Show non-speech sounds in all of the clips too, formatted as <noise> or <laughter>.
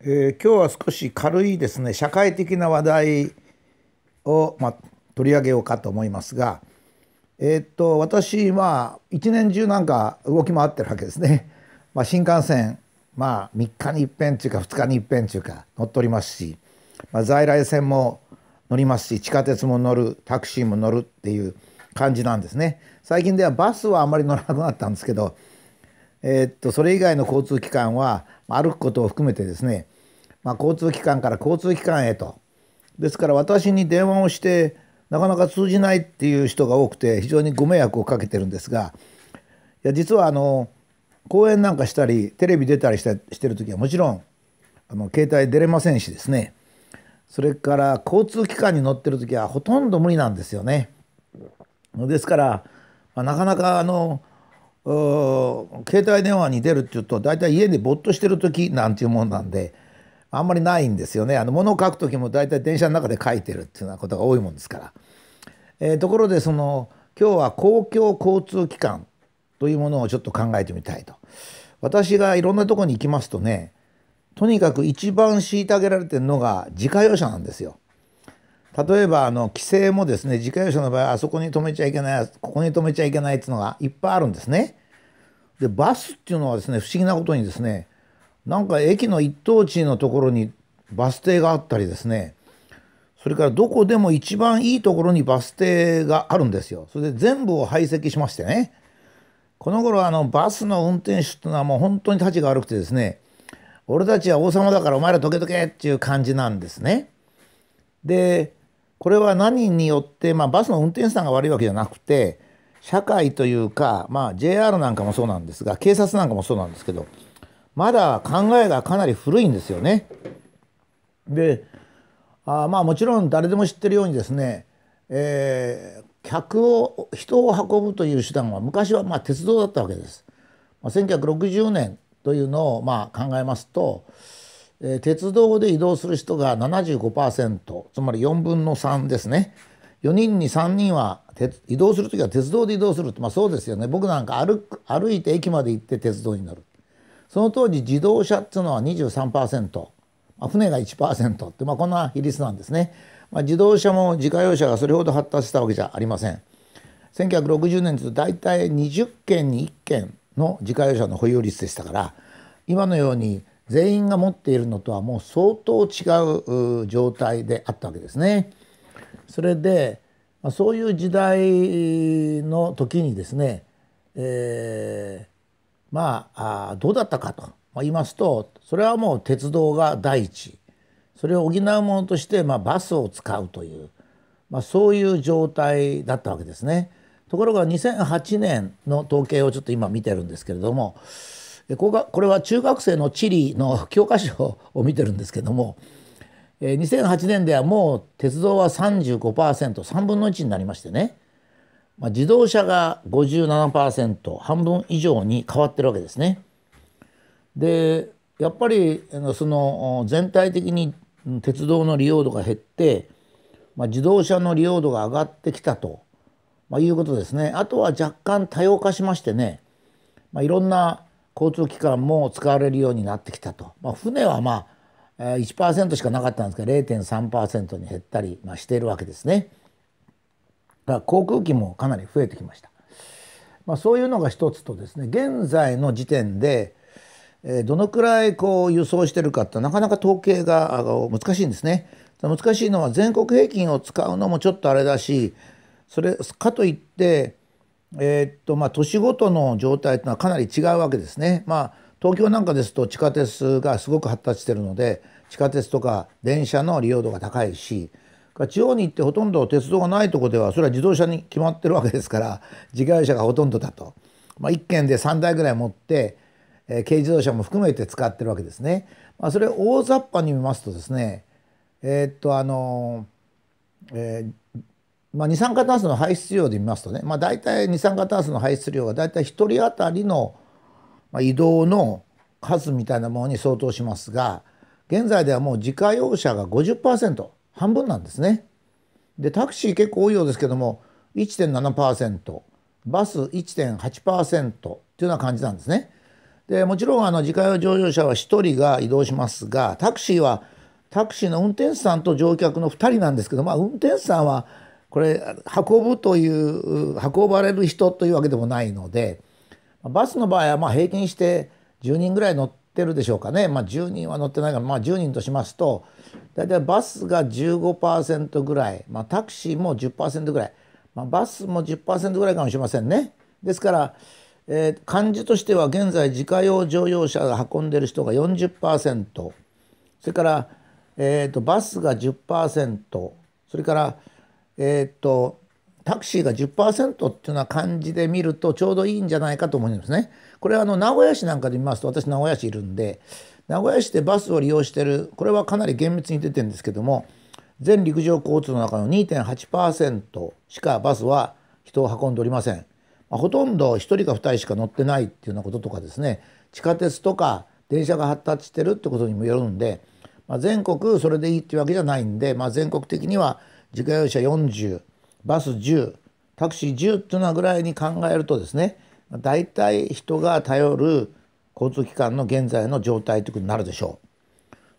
えー、今日は少し軽いですね社会的な話題を、まあ、取り上げようかと思いますが、えー、っと私まあ一年中なんか動き回ってるわけですね。<laughs> まあ、新幹線まあ3日に一遍っていうか2日に一遍っていうか乗っておりますし、まあ、在来線も乗りますし地下鉄も乗るタクシーも乗るっていう感じなんですね。最近ではバスはあんまり乗らなくなったんですけど、えー、っとそれ以外の交通機関は歩くことを含めてですねまあ、交通機関から交通機関へとですから私に電話をしてなかなか通じないっていう人が多くて非常にご迷惑をかけてるんですがいや実はあの講演なんかしたりテレビ出たりしたしてる時はもちろんあの携帯出れませんしですねそれから交通機関に乗ってる時はほとんど無理なんですよね。ですから、まあ、なかなかあの携帯電話に出るっていうと大体家でぼっとしてる時なんていうもんなんで。あんまりないんですよねあの物を書くときも大体電車の中で書いてるっていうようなことが多いもんですから、えー、ところでその今日は公共交通機関というものをちょっと考えてみたいと私がいろんなところに行きますとねとにかく一番虐げられてるのが自家用車なんですよ例えばあの規制もですね自家用車の場合あそこに止めちゃいけないここに止めちゃいけないっていうのがいっぱいあるんですねでバスっていうのはですね不思議なことにですねなんか駅の一等地のところにバス停があったりですねそれからどこでも一番いいところにバス停があるんですよそれで全部を排斥しましてねこの頃あのバスの運転手っていうのはもう本当にたちが悪くてですね俺たちは王様だからお前らどけどけっていう感じなんですね。でこれは何によって、まあ、バスの運転手さんが悪いわけじゃなくて社会というか、まあ、JR なんかもそうなんですが警察なんかもそうなんですけどまだ考えがかなり古いんですよね。であまあもちろん誰でも知ってるようにですね、えー、客を人を運ぶという手段は昔はま鉄道だったわけです。まあ、1960年というのをま考えますと、えー、鉄道で移動する人が75%つまり4分の3ですね。4人に3人は移動する時は鉄道で移動するって、まあ、そうですよね僕なんか歩いて駅まで行って鉄道に乗るその当時自動車っていうのは23%、まあ、船が1%って、まあ、こんな比率なんですね、まあ、自動車も自家用車がそれほど発達したわけじゃありません1960年と大体20件に1件の自家用車の保有率でしたから今のように全員が持っているのとはもう相当違う状態であったわけですね。それでそういう時代の時にですね、えーまあどうだったかと言いますとそれはもう鉄道が第一それを補うものとして、まあ、バスを使うという、まあ、そういう状態だったわけですね。ところが2008年の統計をちょっと今見てるんですけれどもこれは中学生の地理の教科書を見てるんですけども2008年ではもう鉄道は 35%3 分の1になりましてねまあ、自動車が57%半分以上に変わってるわけですね。でやっぱりその全体的に鉄道の利用度が減って、まあ、自動車の利用度が上がってきたと、まあ、いうことですね。あとは若干多様化しましてね、まあ、いろんな交通機関も使われるようになってきたと。まあ、船はまあ1%しかなかったんですけど0.3%に減ったり、ましてるわけですね。が航空機もかなり増えてきました。まあ、そういうのが一つとですね現在の時点でどのくらいこう輸送してるかってなかなか統計が難しいんですね。難しいのは全国平均を使うのもちょっとあれだしそれかといって、えー、っとまあ、年ごとの状態というのはかなり違うわけですね。まあ、東京なんかですと地下鉄がすごく発達してるので地下鉄とか電車の利用度が高いし地方に行ってほとんど鉄道がないとこではそれは自動車に決まってるわけですから自家用車がほとんどだと、まあ、1軒で3台ぐらい持って、えー、軽自動車も含めて使ってるわけですね。まあ、それ大雑把に見ますとですねえー、っとあの、えーまあ、二酸化炭素の排出量で見ますとね、まあ、大体二酸化炭素の排出量が大体1人当たりの移動の数みたいなものに相当しますが現在ではもう自家用車が50%。半分なんですね。でタクシー結構多いようですけども1.7%バス1.8%というような感じなんですね。でもちろんあの自家用乗用車は1人が移動しますがタクシーはタクシーの運転手さんと乗客の2人なんですけど、まあ、運転手さんはこれ運ぶという運ばれる人というわけでもないのでバスの場合はま平均して10人ぐらい乗ってるでしょうかね、まあ、10人は乗ってないから、まあ、10人としますと大体バスが15%ぐらい、まあ、タクシーも10%ぐらい、まあ、バスも10%ぐらいかもしれませんね。ですから、えー、漢字としては現在自家用乗用車が運んでる人が40%それから、えーと、バスが10%それから、えーと、タクシーが10%っていうのは漢字で見るとちょうどいいんじゃないかと思いますね。これはあの名古屋市なんかで見ますと私名古屋市いるんで名古屋市でバスを利用してるこれはかなり厳密に出てるんですけども全陸上交通の中の2.8%しかバスは人を運んでおりません、まあ、ほとんど1人か2人しか乗ってないっていうようなこととかですね地下鉄とか電車が発達してるってことにもよるんで、まあ、全国それでいいっていうわけじゃないんで、まあ、全国的には自家用車40バス10タクシー10っていうのはぐらいに考えるとですね大体人が頼る交通機関の現在の状態ということになるでしょ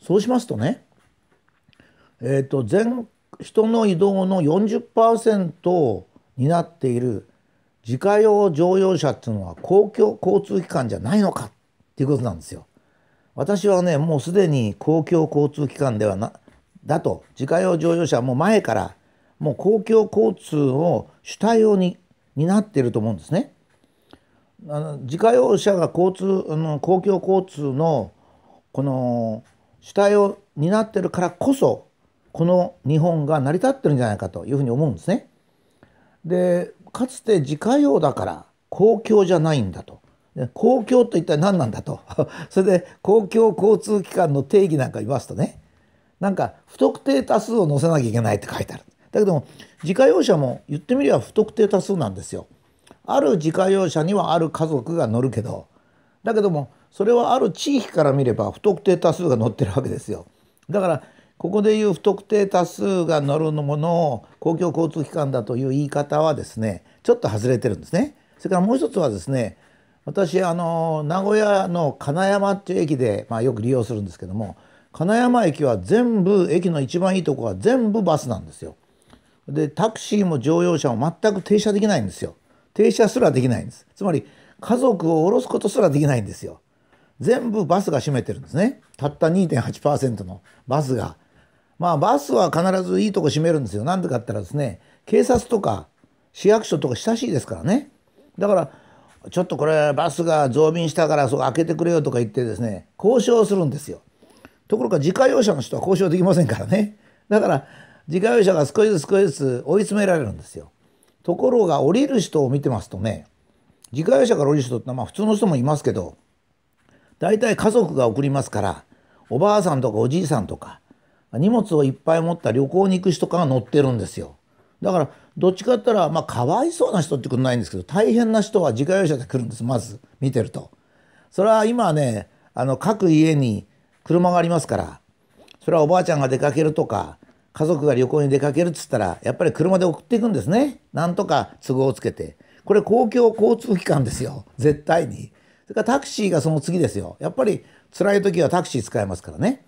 う。そうしますとね、えーと、全人の移動の40%を担っている自家用乗用車っていうのは公共交通機関じゃないのかっていうことなんですよ。私はねもうすでに公共交通機関ではなだと自家用乗用車はもう前からもう公共交通を主体をに担っていると思うんですね。あの自家用車が交通あの公共交通のこの主体を担ってるからこそこの日本が成り立ってるんじゃないかというふうに思うんですね。でかつて自家用だから公共じゃないんだと。公共と一体何なんだと <laughs> それで公共交通機関の定義なんか言いますとねなんか不特定多数を載せなきゃいけないって書いてあるだけども自家用車も言ってみれば不特定多数なんですよ。ある自家用車にはある家族が乗るけどだけどもそれはある地域から見れば不特定多数が乗ってるわけですよ。だからここでいう不特定多数が乗るものを公共交通機関だという言い方はですねちょっと外れてるんですね。それからもう一つはですね私あの名古屋の金山っていう駅で、まあ、よく利用するんですけども金山駅は全部駅の一番いいとこは全部バスなんですよ。でタクシーも乗用車も全く停車できないんですよ。停車すらできないんです。つまり家族を降ろすことすらできないんですよ。全部バスが占めてるんですね。たった2.8%のバスが。まあバスは必ずいいとこ占めるんですよ。なんでかって言ったらですね、警察とか市役所とか親しいですからね。だからちょっとこれバスが増便したからそこ開けてくれよとか言ってですね、交渉するんですよ。ところが自家用車の人は交渉できませんからね。だから自家用車が少しずつ少しずつ追い詰められるんですよ。ところが降りる人を見てますとね自家用車から降りる人ってのはまあ普通の人もいますけど大体家族が送りますからおばあさんとかおじいさんとか荷物をいっぱい持った旅行に行く人から乗ってるんですよ。だからどっちかって言ったらまあかわいそうな人ってことないんですけど大変な人は自家用車で来るんですまず見てると。それは今ねあの各家に車がありますからそれはおばあちゃんが出かけるとか家族が旅行に出かけるっつったらやっぱり車で送っていくんですねなんとか都合をつけてこれ公共交通機関ですよ絶対にそれからタクシーがその次ですよやっぱり辛い時はタクシー使えますからね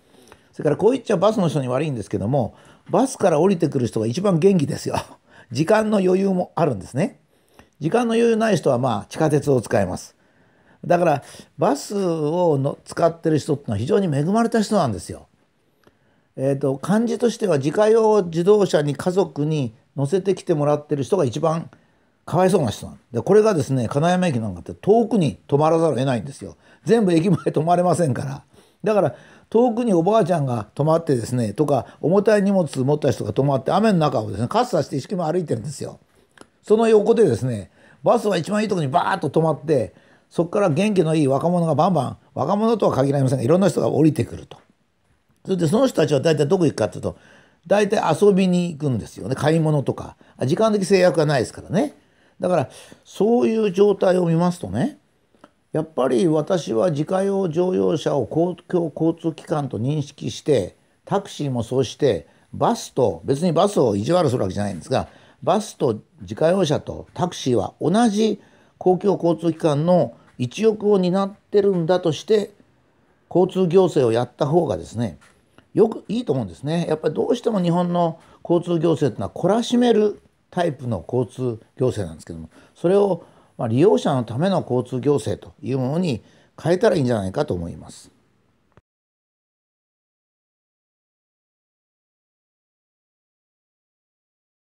それからこう言っちゃバスの人に悪いんですけどもバスから降りてくる人が一番元気ですよ <laughs> 時間の余裕もあるんですね時間の余裕ない人はまあ地下鉄を使いますだからバスをの使ってる人ってのは非常に恵まれた人なんですよえーと、漢字としては自家用自動車に家族に乗せてきてもらってる人が一番かわいそうな人なんでこれがですね金山駅なんかって遠くに泊まらざるを得ないんですよ全部駅前泊まれませんからだから遠くにおばあちゃんが泊まってですねとか重たい荷物持った人が泊まって雨の中をですね傘さして一生懸命歩いてるんですよその横でですねバスは一番いいとこにバーッと止まってそこから元気のいい若者がバンバン若者とは限られませんがいろんな人が降りてくるとそれでその人たちは大体どこ行くかっていうと大体遊びに行くんですよね買い物とか時間的制約がないですからねだからそういう状態を見ますとねやっぱり私は自家用乗用車を公共交通機関と認識してタクシーもそうしてバスと別にバスを意地悪するわけじゃないんですがバスと自家用車とタクシーは同じ公共交通機関の一翼を担ってるんだとして交通行政をやった方がですねよくいいと思うんですね。やっぱりどうしても日本の交通行政っていうのは懲らしめるタイプの交通行政なんですけどもそれをま利用者のための交通行政というものに変えたらいいんじゃないかと思います。